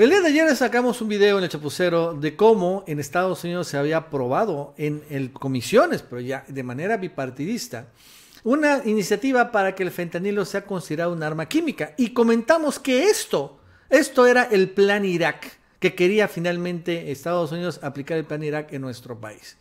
El día de ayer sacamos un video en el Chapucero de cómo en Estados Unidos se había aprobado en comisiones, pero ya de manera bipartidista, una iniciativa para que el fentanilo sea considerado un arma química. Y comentamos que esto, esto era el plan Irak, que quería finalmente Estados Unidos aplicar el plan Irak en nuestro país.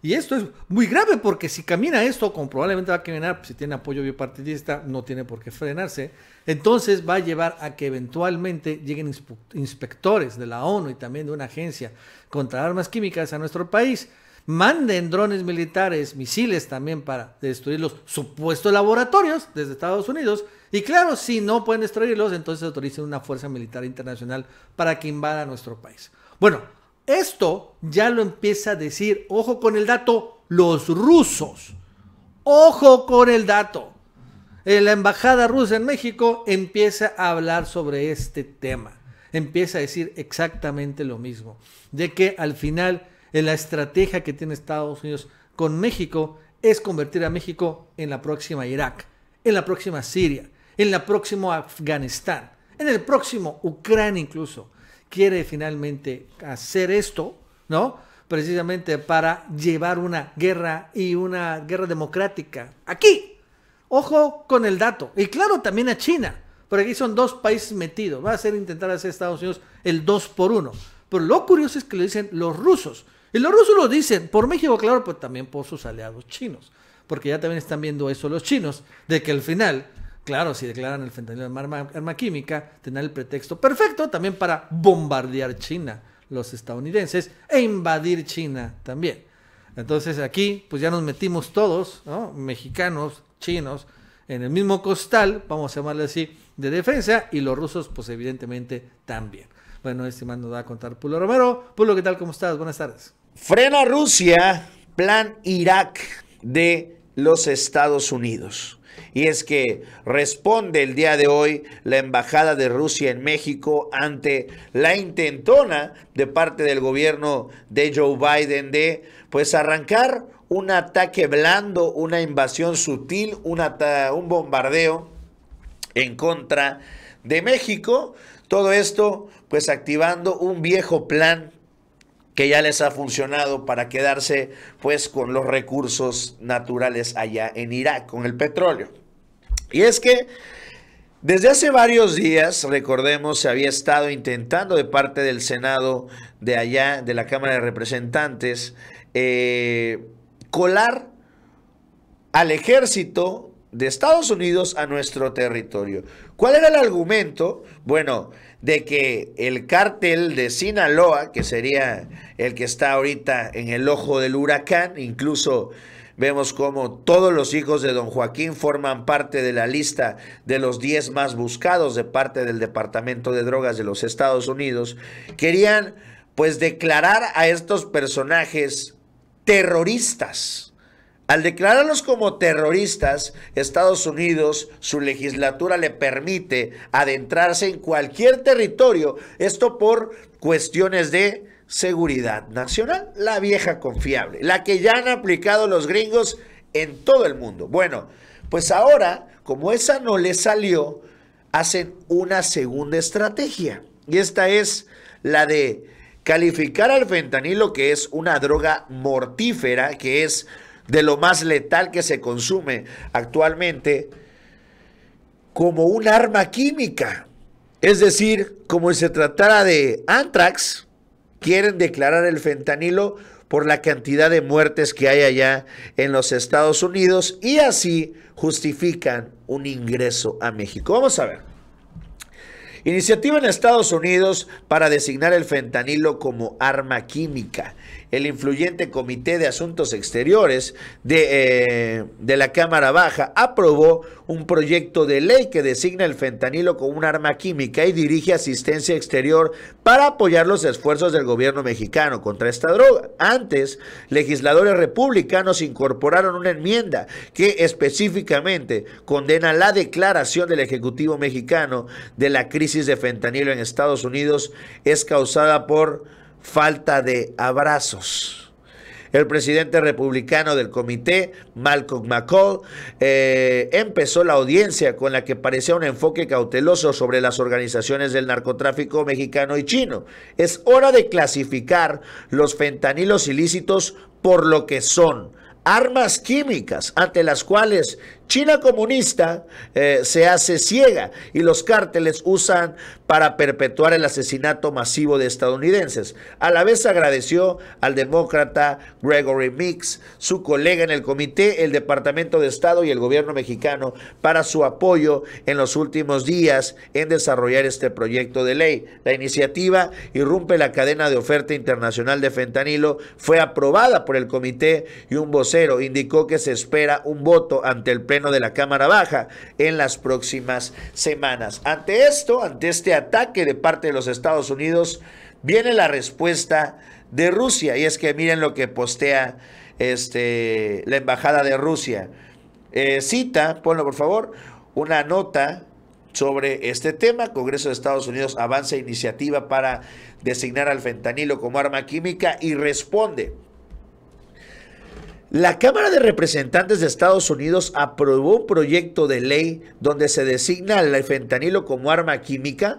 Y esto es muy grave porque si camina esto, como probablemente va a caminar, si tiene apoyo bipartidista, no tiene por qué frenarse, entonces va a llevar a que eventualmente lleguen inspectores de la ONU y también de una agencia contra armas químicas a nuestro país, manden drones militares, misiles también para destruir los supuestos laboratorios desde Estados Unidos, y claro, si no pueden destruirlos, entonces autoricen una fuerza militar internacional para que invada nuestro país. Bueno, esto ya lo empieza a decir, ojo con el dato, los rusos. Ojo con el dato. La embajada rusa en México empieza a hablar sobre este tema. Empieza a decir exactamente lo mismo. De que al final la estrategia que tiene Estados Unidos con México es convertir a México en la próxima Irak, en la próxima Siria, en la próxima Afganistán, en el próximo Ucrania incluso quiere finalmente hacer esto, ¿no? Precisamente para llevar una guerra y una guerra democrática. Aquí, ojo con el dato. Y claro, también a China. Por aquí son dos países metidos. Va a ser intentar hacer Estados Unidos el dos por uno. Pero lo curioso es que lo dicen los rusos. Y los rusos lo dicen por México, claro, pero también por sus aliados chinos. Porque ya también están viendo eso los chinos, de que al final Claro, si declaran el fentanilo de arma química, tendrán el pretexto perfecto también para bombardear China, los estadounidenses, e invadir China también. Entonces aquí, pues ya nos metimos todos, ¿no? mexicanos, chinos, en el mismo costal, vamos a llamarle así, de defensa, y los rusos, pues evidentemente también. Bueno, este más nos va a contar Pulo Romero. Pulo, ¿qué tal? ¿Cómo estás? Buenas tardes. Frena Rusia, plan Irak de los Estados Unidos. Y es que responde el día de hoy la Embajada de Rusia en México ante la intentona de parte del gobierno de Joe Biden de pues arrancar un ataque blando, una invasión sutil, un, un bombardeo en contra de México. Todo esto pues activando un viejo plan que ya les ha funcionado para quedarse pues con los recursos naturales allá en Irak, con el petróleo. Y es que desde hace varios días, recordemos, se había estado intentando de parte del Senado de allá, de la Cámara de Representantes, eh, colar al ejército de Estados Unidos a nuestro territorio. ¿Cuál era el argumento? Bueno, de que el cártel de Sinaloa, que sería el que está ahorita en el ojo del huracán, incluso vemos como todos los hijos de don Joaquín forman parte de la lista de los 10 más buscados de parte del Departamento de Drogas de los Estados Unidos, querían pues declarar a estos personajes terroristas. Al declararlos como terroristas, Estados Unidos, su legislatura le permite adentrarse en cualquier territorio, esto por cuestiones de seguridad nacional, la vieja confiable, la que ya han aplicado los gringos en todo el mundo. Bueno, pues ahora, como esa no le salió, hacen una segunda estrategia. Y esta es la de calificar al fentanilo, que es una droga mortífera, que es de lo más letal que se consume actualmente como un arma química. Es decir, como si se tratara de Antrax, quieren declarar el fentanilo por la cantidad de muertes que hay allá en los Estados Unidos y así justifican un ingreso a México. Vamos a ver. Iniciativa en Estados Unidos para designar el fentanilo como arma química el influyente Comité de Asuntos Exteriores eh, de, la Cámara Baja aprobó un proyecto de ley que designa el fentanilo como un arma química y dirige asistencia exterior para apoyar los esfuerzos del gobierno mexicano contra esta droga. Antes, legisladores republicanos incorporaron una enmienda que específicamente condena la declaración del Ejecutivo mexicano de la crisis de fentanilo en Estados Unidos es causada por falta de abrazos. El presidente republicano del comité, Malcolm McCall, eh, empezó la audiencia con la que parecía un enfoque cauteloso sobre las organizaciones del narcotráfico mexicano y chino. Es hora de clasificar los fentanilos ilícitos por lo que son, armas químicas ante las cuales China comunista eh, se hace ciega y los cárteles usan para perpetuar el asesinato masivo de estadounidenses. A la vez agradeció al demócrata Gregory Mix, su colega en el comité, el Departamento de Estado y el gobierno mexicano para su apoyo en los últimos días en desarrollar este proyecto de ley. La iniciativa irrumpe la cadena de oferta internacional de fentanilo, fue aprobada por el comité y un vocero indicó que se espera un voto ante el de la Cámara Baja en las próximas semanas. Ante esto, ante este ataque de parte de los Estados Unidos, viene la respuesta de Rusia. Y es que miren lo que postea este, la Embajada de Rusia. Eh, cita, ponlo por favor, una nota sobre este tema. Congreso de Estados Unidos avanza iniciativa para designar al fentanilo como arma química y responde la Cámara de Representantes de Estados Unidos aprobó un proyecto de ley donde se designa al fentanilo como arma química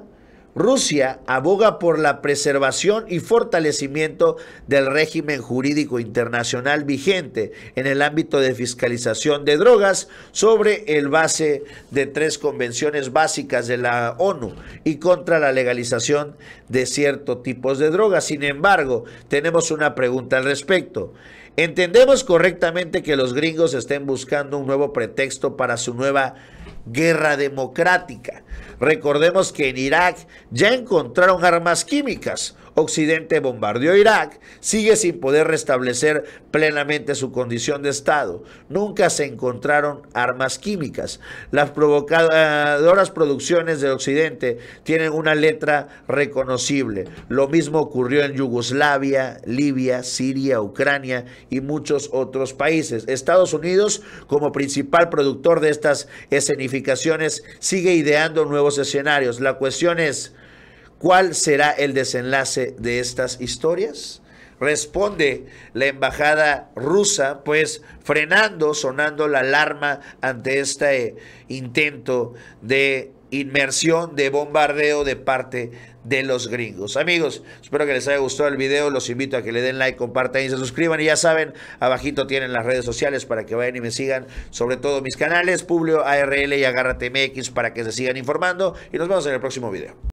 Rusia aboga por la preservación y fortalecimiento del régimen jurídico internacional vigente en el ámbito de fiscalización de drogas sobre el base de tres convenciones básicas de la ONU y contra la legalización de ciertos tipos de drogas. Sin embargo, tenemos una pregunta al respecto. Entendemos correctamente que los gringos estén buscando un nuevo pretexto para su nueva guerra democrática. Recordemos que en Irak ya encontraron armas químicas. Occidente bombardeó Irak, sigue sin poder restablecer plenamente su condición de Estado. Nunca se encontraron armas químicas. Las provocadoras producciones de Occidente tienen una letra reconocible. Lo mismo ocurrió en Yugoslavia, Libia, Siria, Ucrania y muchos otros países. Estados Unidos, como principal productor de estas escenificaciones, sigue ideando nuevos escenarios. La cuestión es, ¿Cuál será el desenlace de estas historias? Responde la embajada rusa, pues frenando, sonando la alarma ante este eh, intento de inmersión, de bombardeo de parte de los gringos. Amigos, espero que les haya gustado el video. Los invito a que le den like, compartan y se suscriban. Y ya saben, abajito tienen las redes sociales para que vayan y me sigan. Sobre todo mis canales, Publio ARL y Agárrate MX para que se sigan informando. Y nos vemos en el próximo video.